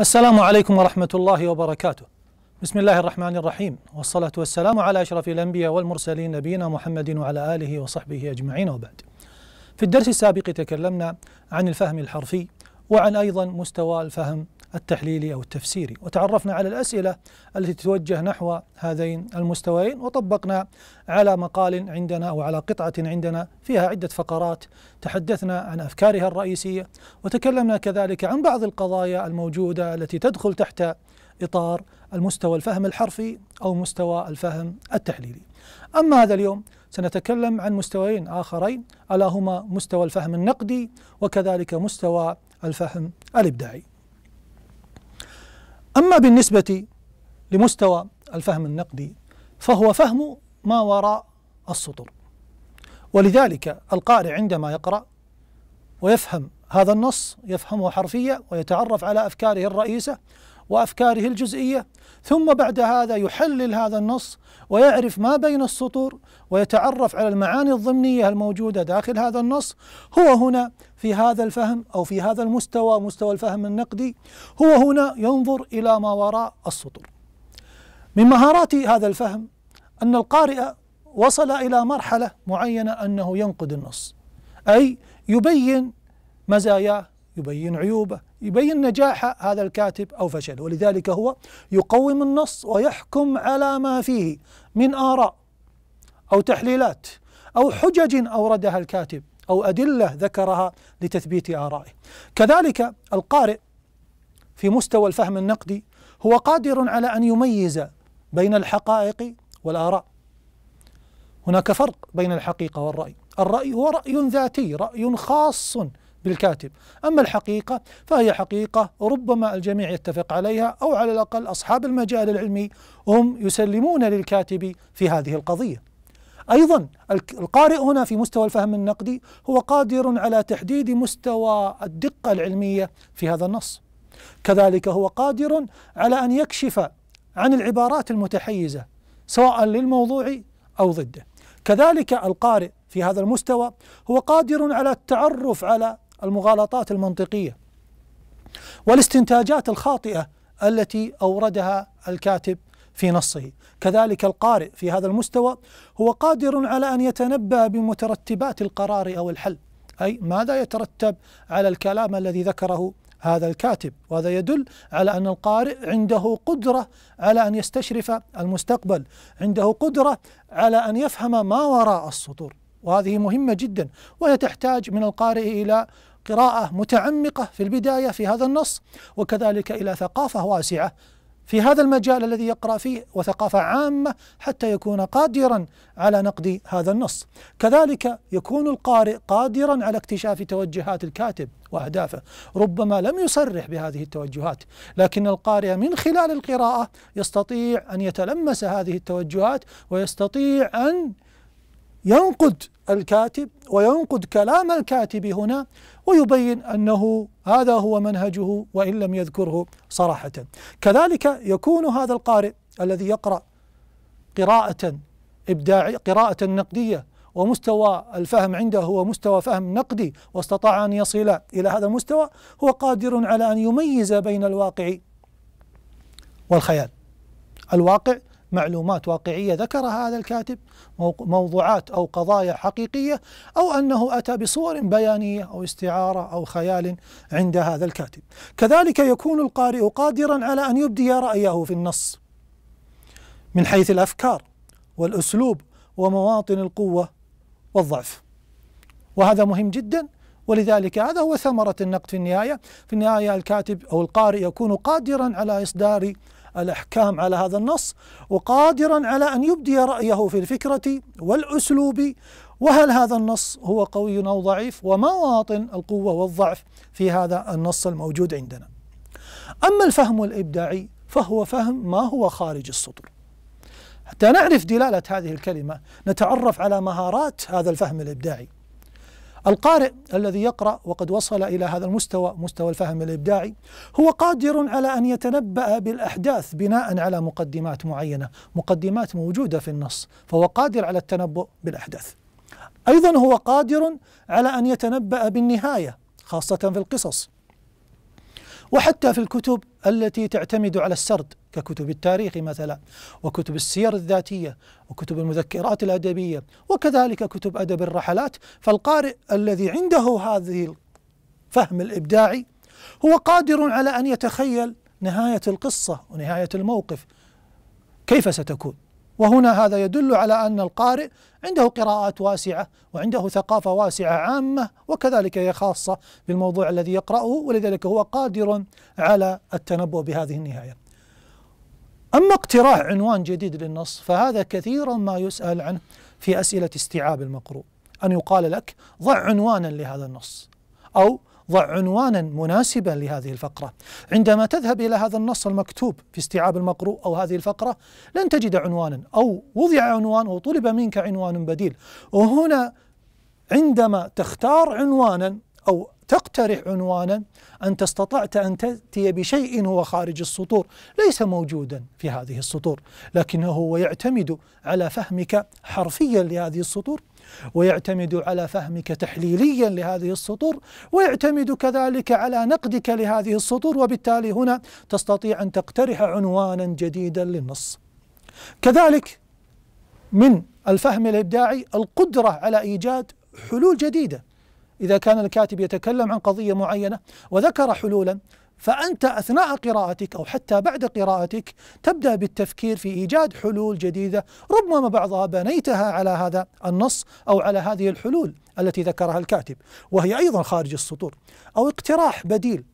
السلام عليكم ورحمة الله وبركاته. بسم الله الرحمن الرحيم والصلاة والسلام على أشرف الأنبياء والمرسلين نبينا محمد وعلى آله وصحبه أجمعين وبعد. في الدرس السابق تكلمنا عن الفهم الحرفي وعن أيضا مستوى الفهم التحليلي أو التفسيري وتعرفنا على الأسئلة التي تتوجه نحو هذين المستويين وطبقنا على مقال عندنا أو على قطعة عندنا فيها عدة فقرات تحدثنا عن أفكارها الرئيسية وتكلمنا كذلك عن بعض القضايا الموجودة التي تدخل تحت إطار المستوى الفهم الحرفي أو مستوى الفهم التحليلي أما هذا اليوم سنتكلم عن مستويين آخرين ألا هما مستوى الفهم النقدي وكذلك مستوى الفهم الإبداعي أما بالنسبة لمستوى الفهم النقدي فهو فهم ما وراء السطور ولذلك القارئ عندما يقرأ ويفهم هذا النص يفهمه حرفيا ويتعرف على أفكاره الرئيسة وافكاره الجزئيه ثم بعد هذا يحلل هذا النص ويعرف ما بين السطور ويتعرف على المعاني الضمنيه الموجوده داخل هذا النص هو هنا في هذا الفهم او في هذا المستوى مستوى الفهم النقدي هو هنا ينظر الى ما وراء السطور. من مهارات هذا الفهم ان القارئ وصل الى مرحله معينه انه ينقد النص اي يبين مزاياه يبين عيوبه يبين نجاح هذا الكاتب أو فشله ولذلك هو يقوم النص ويحكم على ما فيه من آراء أو تحليلات أو حجج أوردها الكاتب أو أدلة ذكرها لتثبيت آرائه كذلك القارئ في مستوى الفهم النقدي هو قادر على أن يميز بين الحقائق والآراء هناك فرق بين الحقيقة والرأي الرأي هو رأي ذاتي رأي خاص بالكاتب أما الحقيقة فهي حقيقة ربما الجميع يتفق عليها أو على الأقل أصحاب المجال العلمي هم يسلمون للكاتب في هذه القضية أيضا القارئ هنا في مستوى الفهم النقدي هو قادر على تحديد مستوى الدقة العلمية في هذا النص كذلك هو قادر على أن يكشف عن العبارات المتحيزة سواء للموضوع أو ضده كذلك القارئ في هذا المستوى هو قادر على التعرف على المغالطات المنطقية والاستنتاجات الخاطئة التي أوردها الكاتب في نصه كذلك القارئ في هذا المستوى هو قادر على أن يتنبأ بمترتبات القرار أو الحل أي ماذا يترتب على الكلام الذي ذكره هذا الكاتب وهذا يدل على أن القارئ عنده قدرة على أن يستشرف المستقبل عنده قدرة على أن يفهم ما وراء السطور وهذه مهمة جدا وهي تحتاج من القارئ إلى قراءة متعمقة في البداية في هذا النص وكذلك إلى ثقافة واسعة في هذا المجال الذي يقرأ فيه وثقافة عامة حتى يكون قادرا على نقد هذا النص كذلك يكون القارئ قادرا على اكتشاف توجهات الكاتب وأهدافه ربما لم يصرح بهذه التوجهات لكن القارئ من خلال القراءة يستطيع أن يتلمس هذه التوجهات ويستطيع أن ينقد الكاتب وينقد كلام الكاتب هنا ويبين أنه هذا هو منهجه وإن لم يذكره صراحة كذلك يكون هذا القارئ الذي يقرأ قراءة إبداعي قراءة نقدية ومستوى الفهم عنده هو مستوى فهم نقدي واستطاع أن يصل إلى هذا المستوى هو قادر على أن يميز بين الواقع والخيال الواقع معلومات واقعية ذكرها هذا الكاتب موضوعات أو قضايا حقيقية أو أنه أتى بصور بيانية أو استعارة أو خيال عند هذا الكاتب كذلك يكون القارئ قادرا على أن يبدي رأيه في النص من حيث الأفكار والأسلوب ومواطن القوة والضعف وهذا مهم جدا ولذلك هذا هو ثمرة النقد في النهاية في النهاية الكاتب أو القارئ يكون قادرا على إصدار الإحكام على هذا النص وقادرا على أن يبدي رأيه في الفكرة والأسلوب وهل هذا النص هو قوي أو ضعيف ومواطن القوة والضعف في هذا النص الموجود عندنا أما الفهم الإبداعي فهو فهم ما هو خارج السطر حتى نعرف دلالة هذه الكلمة نتعرف على مهارات هذا الفهم الإبداعي القارئ الذي يقرأ وقد وصل إلى هذا المستوى مستوى الفهم الإبداعي هو قادر على أن يتنبأ بالأحداث بناء على مقدمات معينة مقدمات موجودة في النص فهو قادر على التنبؤ بالأحداث أيضا هو قادر على أن يتنبأ بالنهاية خاصة في القصص وحتى في الكتب التي تعتمد على السرد ككتب التاريخ مثلا وكتب السير الذاتية وكتب المذكرات الأدبية وكذلك كتب أدب الرحلات فالقارئ الذي عنده هذه الفهم الإبداعي هو قادر على أن يتخيل نهاية القصة ونهاية الموقف كيف ستكون وهنا هذا يدل على أن القارئ عنده قراءات واسعة وعنده ثقافة واسعة عامة وكذلك هي خاصة بالموضوع الذي يقرأه ولذلك هو قادر على التنبؤ بهذه النهاية أما اقتراح عنوان جديد للنص فهذا كثيرا ما يسأل عنه في أسئلة استيعاب المقروء أن يقال لك ضع عنوانا لهذا النص أو ضع عنوانا مناسبا لهذه الفقرة عندما تذهب إلى هذا النص المكتوب في استيعاب المقروء أو هذه الفقرة لن تجد عنوانا أو وضع عنوان وطلب منك عنوان بديل وهنا عندما تختار عنوانا أو تقترح عنوانا أنت استطعت أن تأتي بشيء هو خارج السطور ليس موجودا في هذه السطور لكنه هو يعتمد على فهمك حرفيا لهذه السطور ويعتمد على فهمك تحليليا لهذه السطور ويعتمد كذلك على نقدك لهذه السطور وبالتالي هنا تستطيع أن تقترح عنوانا جديدا للنص كذلك من الفهم الإبداعي القدرة على إيجاد حلول جديدة إذا كان الكاتب يتكلم عن قضية معينة وذكر حلولا فأنت أثناء قراءتك أو حتى بعد قراءتك تبدأ بالتفكير في إيجاد حلول جديدة ربما بعضها بنيتها على هذا النص أو على هذه الحلول التي ذكرها الكاتب وهي أيضا خارج السطور أو اقتراح بديل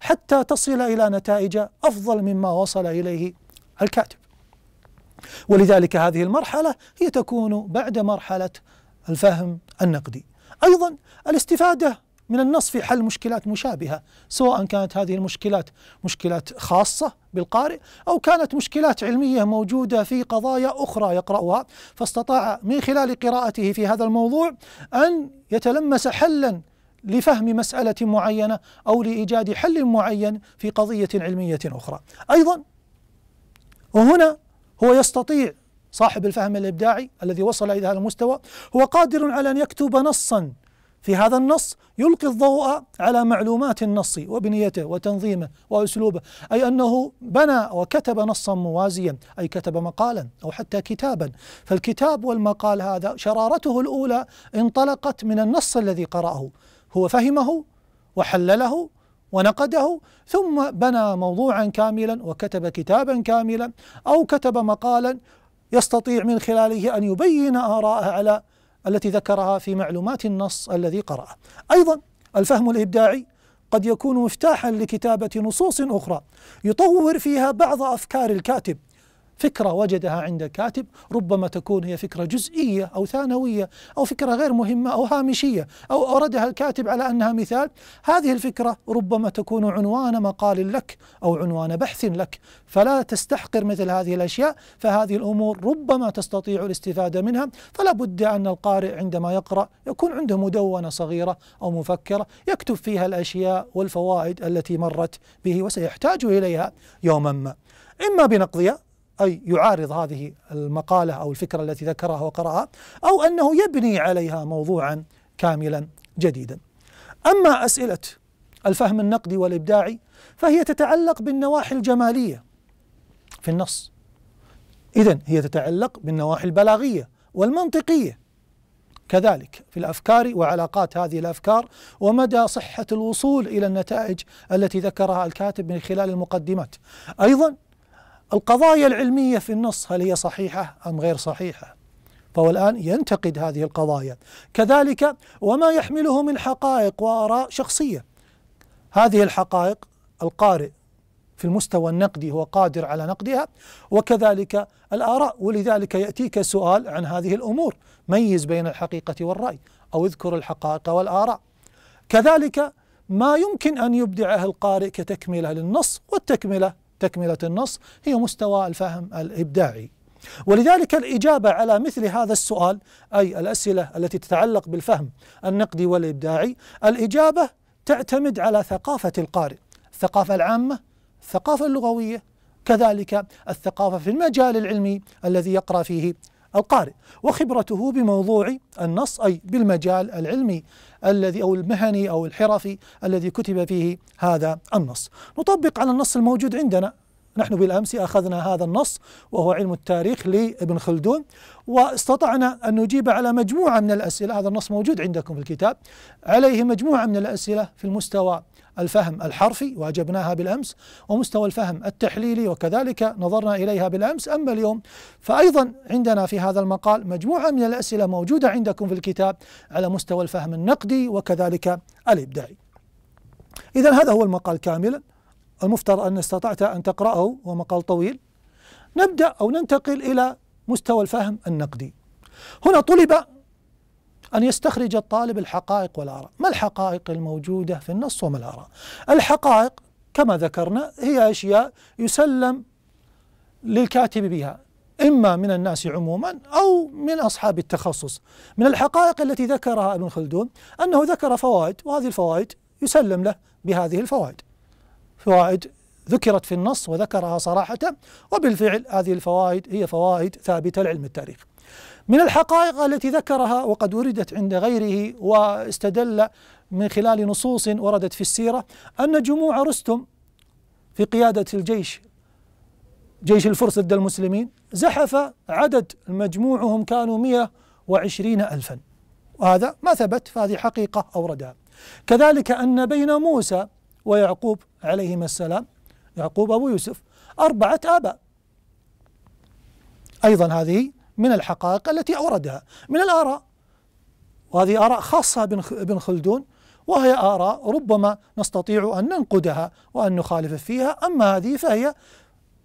حتى تصل إلى نتائج أفضل مما وصل إليه الكاتب ولذلك هذه المرحلة هي تكون بعد مرحلة الفهم النقدي أيضا الاستفادة من النص في حل مشكلات مشابهة سواء كانت هذه المشكلات مشكلات خاصة بالقارئ أو كانت مشكلات علمية موجودة في قضايا أخرى يقرأها فاستطاع من خلال قراءته في هذا الموضوع أن يتلمس حلا لفهم مسألة معينة أو لإيجاد حل معين في قضية علمية أخرى أيضا وهنا هو يستطيع صاحب الفهم الإبداعي الذي وصل إلى هذا المستوى هو قادر على أن يكتب نصا في هذا النص يلقي الضوء على معلومات النص وبنيته وتنظيمه واسلوبه، اي انه بنى وكتب نصا موازيا، اي كتب مقالا او حتى كتابا، فالكتاب والمقال هذا شرارته الاولى انطلقت من النص الذي قرأه، هو فهمه وحلله ونقده ثم بنى موضوعا كاملا وكتب كتابا كاملا او كتب مقالا يستطيع من خلاله ان يبين اراءه على التي ذكرها في معلومات النص الذي قرأه أيضا الفهم الإبداعي قد يكون مفتاحا لكتابة نصوص أخرى يطور فيها بعض أفكار الكاتب فكرة وجدها عند كاتب ربما تكون هي فكرة جزئية أو ثانوية أو فكرة غير مهمة أو هامشية أو أوردها الكاتب على أنها مثال هذه الفكرة ربما تكون عنوان مقال لك أو عنوان بحث لك فلا تستحقر مثل هذه الأشياء فهذه الأمور ربما تستطيع الاستفادة منها فلا بد أن القارئ عندما يقرأ يكون عنده مدونة صغيرة أو مفكرة يكتب فيها الأشياء والفوائد التي مرت به وسيحتاج إليها يوما ما إما بنقضها أي يعارض هذه المقالة أو الفكرة التي ذكرها وقرأها أو أنه يبني عليها موضوعا كاملا جديدا أما أسئلة الفهم النقدي والإبداعي فهي تتعلق بالنواحي الجمالية في النص إذا هي تتعلق بالنواحي البلاغية والمنطقية كذلك في الافكار وعلاقات هذه الافكار ومدى صحه الوصول الى النتائج التي ذكرها الكاتب من خلال المقدمات. ايضا القضايا العلمية في النص هل هي صحيحة أم غير صحيحة فهو الآن ينتقد هذه القضايا كذلك وما يحمله من حقائق وآراء شخصية هذه الحقائق القارئ في المستوى النقدي هو قادر على نقدها وكذلك الآراء ولذلك يأتيك سؤال عن هذه الأمور ميز بين الحقيقة والرأي أو اذكر الحقائق والآراء كذلك ما يمكن أن يبدعه القارئ كتكملة للنص والتكملة تكملة النص هي مستوى الفهم الإبداعي ولذلك الإجابة على مثل هذا السؤال أي الأسئلة التي تتعلق بالفهم النقدي والإبداعي الإجابة تعتمد على ثقافة القارئ الثقافة العامة الثقافة اللغوية كذلك الثقافة في المجال العلمي الذي يقرأ فيه القارئ وخبرته بموضوع النص أي بالمجال العلمي الذي أو المهني أو الحرفي الذي كتب فيه هذا النص نطبق على النص الموجود عندنا نحن بالأمس أخذنا هذا النص وهو علم التاريخ لابن خلدون واستطعنا أن نجيب على مجموعة من الأسئلة هذا النص موجود عندكم في الكتاب عليه مجموعة من الأسئلة في المستوى الفهم الحرفي واجبناها بالامس ومستوى الفهم التحليلي وكذلك نظرنا اليها بالامس اما اليوم فايضا عندنا في هذا المقال مجموعه من الاسئله موجوده عندكم في الكتاب على مستوى الفهم النقدي وكذلك الابداعي. اذا هذا هو المقال كاملا المفترض أن استطعت أن تقرأه هو مقال طويل نبدأ أو ننتقل إلى مستوى الفهم النقدي هنا طلب أن يستخرج الطالب الحقائق والآراء ما الحقائق الموجودة في النص وما الآراء الحقائق كما ذكرنا هي أشياء يسلم للكاتب بها إما من الناس عموما أو من أصحاب التخصص من الحقائق التي ذكرها ابن خلدون أنه ذكر فوائد وهذه الفوائد يسلم له بهذه الفوائد فوائد ذكرت في النص وذكرها صراحة وبالفعل هذه الفوائد هي فوائد ثابتة لعلم التاريخ من الحقائق التي ذكرها وقد وردت عند غيره واستدل من خلال نصوص وردت في السيرة أن جموع رستم في قيادة الجيش جيش الفرس ضد المسلمين زحف عدد مجموعهم كانوا 120 ألفا وهذا ما ثبت فهذه حقيقة أوردها كذلك أن بين موسى ويعقوب عليهما السلام يعقوب أبو يوسف أربعة آباء أيضا هذه من الحقائق التي أوردها من الآراء وهذه آراء خاصة بن خلدون وهي آراء ربما نستطيع أن ننقدها وأن نخالف فيها أما هذه فهي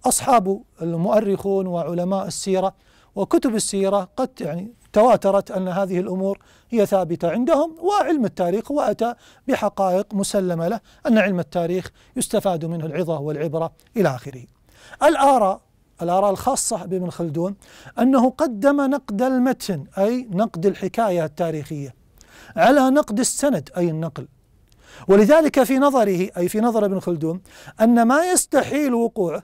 أصحاب المؤرخون وعلماء السيرة وكتب السيرة قد يعني تواترت أن هذه الأمور هي ثابتة عندهم وعلم التاريخ وأتى بحقائق مسلمة له أن علم التاريخ يستفاد منه العظة والعبرة إلى آخره الآراء الآراء الخاصة بابن خلدون أنه قدم نقد المتن أي نقد الحكاية التاريخية على نقد السند أي النقل ولذلك في نظره أي في نظر ابن خلدون أن ما يستحيل وقوعه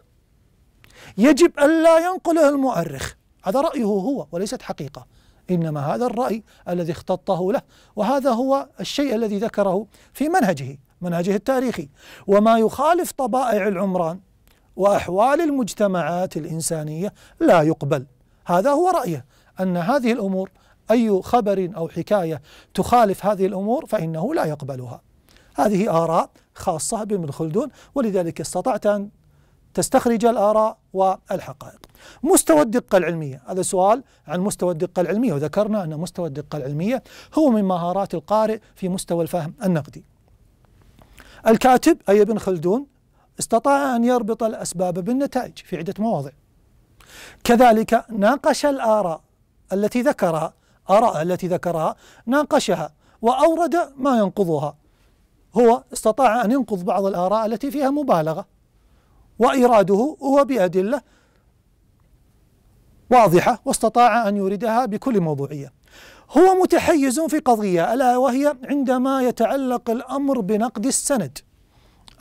يجب ألا ينقله المؤرخ هذا رأيه هو وليست حقيقة إنما هذا الرأي الذي اختطه له وهذا هو الشيء الذي ذكره في منهجه منهجه التاريخي وما يخالف طبائع العمران وأحوال المجتمعات الإنسانية لا يقبل هذا هو رأيه أن هذه الأمور أي خبر أو حكاية تخالف هذه الأمور فإنه لا يقبلها هذه آراء خاصة بابن خلدون ولذلك استطعت أن تستخرج الآراء والحقائق مستوى الدقة العلمية هذا سؤال عن مستوى الدقة العلمية وذكرنا أن مستوى الدقة العلمية هو من مهارات القارئ في مستوى الفهم النقدي الكاتب أي ابن خلدون استطاع أن يربط الأسباب بالنتائج في عدة مواضع كذلك ناقش الآراء التي ذكرها آراء التي ذكرها ناقشها وأورد ما ينقضها هو استطاع أن ينقض بعض الآراء التي فيها مبالغة وإراده هو بأدلة واضحة واستطاع أن يوردها بكل موضوعية هو متحيز في قضية ألا وهي عندما يتعلق الأمر بنقد السند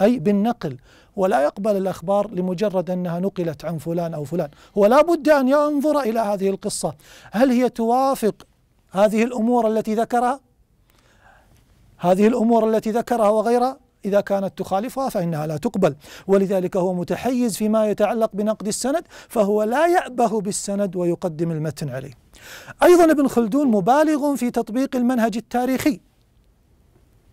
أي بالنقل ولا يقبل الأخبار لمجرد أنها نقلت عن فلان أو فلان هو لا بد أن ينظر إلى هذه القصة هل هي توافق هذه الأمور التي ذكرها هذه الأمور التي ذكرها وغيرها إذا كانت تخالفها فإنها لا تقبل ولذلك هو متحيز فيما يتعلق بنقد السند فهو لا يأبه بالسند ويقدم المتن عليه أيضا ابن خلدون مبالغ في تطبيق المنهج التاريخي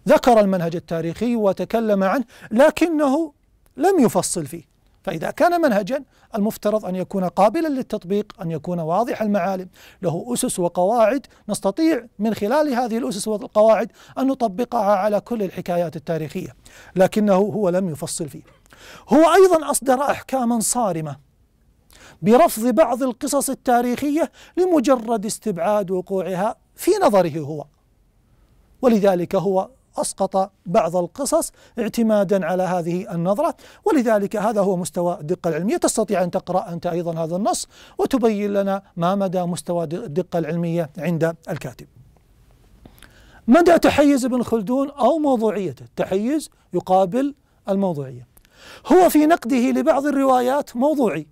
ذكر المنهج التاريخي وتكلم عنه لكنه لم يفصل فيه فإذا كان منهجا المفترض أن يكون قابلا للتطبيق أن يكون واضح المعالم له أسس وقواعد نستطيع من خلال هذه الأسس والقواعد أن نطبقها على كل الحكايات التاريخية لكنه هو لم يفصل فيه هو أيضا أصدر أحكاما صارمة برفض بعض القصص التاريخية لمجرد استبعاد وقوعها في نظره هو ولذلك هو أسقط بعض القصص اعتمادا على هذه النظرة ولذلك هذا هو مستوى الدقة العلمية تستطيع أن تقرأ أنت أيضا هذا النص وتبين لنا ما مدى مستوى الدقة العلمية عند الكاتب مدى تحيز ابن خلدون أو موضوعيته التحيز يقابل الموضوعية هو في نقده لبعض الروايات موضوعي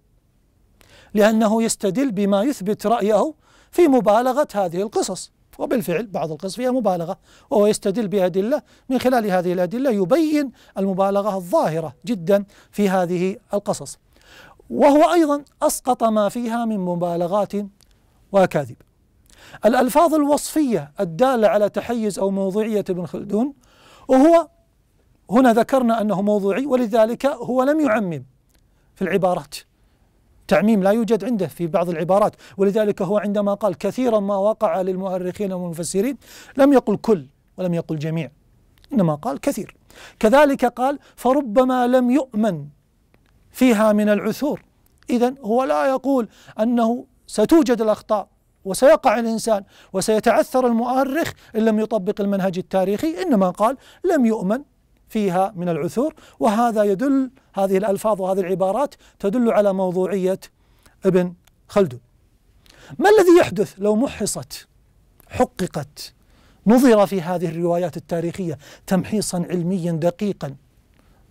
لأنه يستدل بما يثبت رأيه في مبالغة هذه القصص وبالفعل بعض القصص فيها مبالغة وهو يستدل بأدلة من خلال هذه الأدلة يبين المبالغة الظاهرة جدا في هذه القصص وهو أيضا أسقط ما فيها من مبالغات وأكاذيب الألفاظ الوصفية الدالة على تحيز أو موضوعية ابن خلدون وهو هنا ذكرنا أنه موضوعي ولذلك هو لم يعمم في العبارات تعميم لا يوجد عنده في بعض العبارات ولذلك هو عندما قال كثيرا ما وقع للمؤرخين والمفسرين لم يقل كل ولم يقل جميع إنما قال كثير كذلك قال فربما لم يؤمن فيها من العثور إذا هو لا يقول أنه ستوجد الأخطاء وسيقع الإنسان وسيتعثر المؤرخ إن لم يطبق المنهج التاريخي إنما قال لم يؤمن فيها من العثور وهذا يدل هذه الألفاظ وهذه العبارات تدل على موضوعية ابن خلدون ما الذي يحدث لو محصت حققت نظر في هذه الروايات التاريخية تمحيصا علميا دقيقا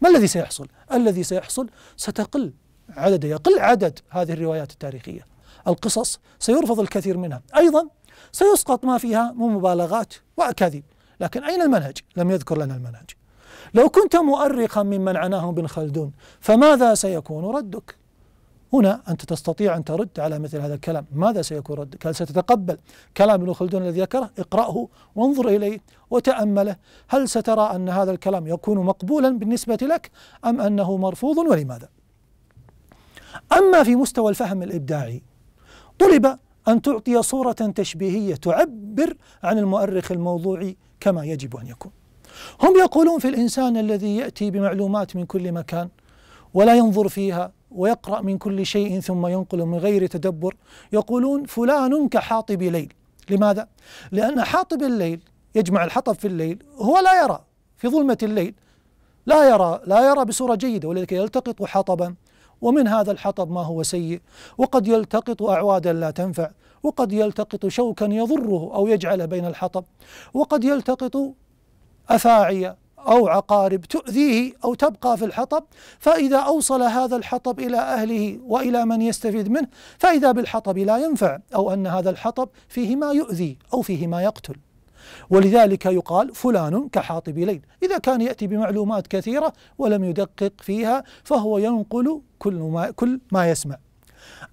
ما الذي سيحصل؟ الذي سيحصل ستقل عدد يقل عدد هذه الروايات التاريخية القصص سيرفض الكثير منها أيضا سيسقط ما فيها من مبالغات وأكاذيب لكن أين المنهج؟ لم يذكر لنا المنهج لو كنت مؤرقا ممن عناهم ابن خلدون فماذا سيكون ردك هنا أنت تستطيع أن ترد على مثل هذا الكلام ماذا سيكون ردك هل ستتقبل كلام ابن خلدون الذي ذكره اقرأه وانظر إليه وتأمله هل سترى أن هذا الكلام يكون مقبولا بالنسبة لك أم أنه مرفوض ولماذا أما في مستوى الفهم الإبداعي طلب أن تعطي صورة تشبيهية تعبر عن المؤرخ الموضوعي كما يجب أن يكون هم يقولون في الإنسان الذي يأتي بمعلومات من كل مكان ولا ينظر فيها ويقرأ من كل شيء ثم ينقل من غير تدبر يقولون فلان كحاطب ليل لماذا؟ لأن حاطب الليل يجمع الحطب في الليل هو لا يرى في ظلمة الليل لا يرى لا يرى بصورة جيدة ولذلك يلتقط حطبا ومن هذا الحطب ما هو سيء وقد يلتقط أعوادا لا تنفع وقد يلتقط شوكا يضره أو يجعله بين الحطب وقد يلتقط أفاعية أو عقارب تؤذيه أو تبقى في الحطب فإذا أوصل هذا الحطب إلى أهله وإلى من يستفيد منه فإذا بالحطب لا ينفع أو أن هذا الحطب فيه ما يؤذي أو فيه ما يقتل ولذلك يقال فلان كحاطب ليل إذا كان يأتي بمعلومات كثيرة ولم يدقق فيها فهو ينقل كل ما, كل ما يسمع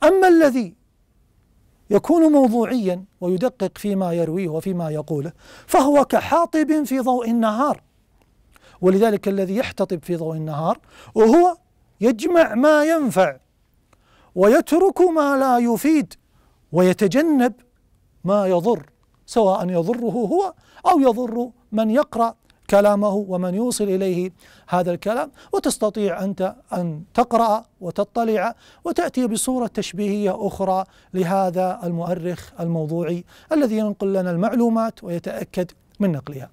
أما الذي يكون موضوعيا ويدقق فيما يرويه وفيما يقوله فهو كحاطب في ضوء النهار ولذلك الذي يحتطب في ضوء النهار وهو يجمع ما ينفع ويترك ما لا يفيد ويتجنب ما يضر سواء يضره هو او يضر من يقرا كلامه ومن يوصل إليه هذا الكلام وتستطيع أنت أن تقرأ وتطلع وتأتي بصورة تشبيهية أخرى لهذا المؤرخ الموضوعي الذي ينقل لنا المعلومات ويتأكد من نقلها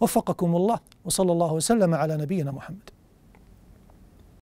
وفقكم الله وصلى الله وسلم على نبينا محمد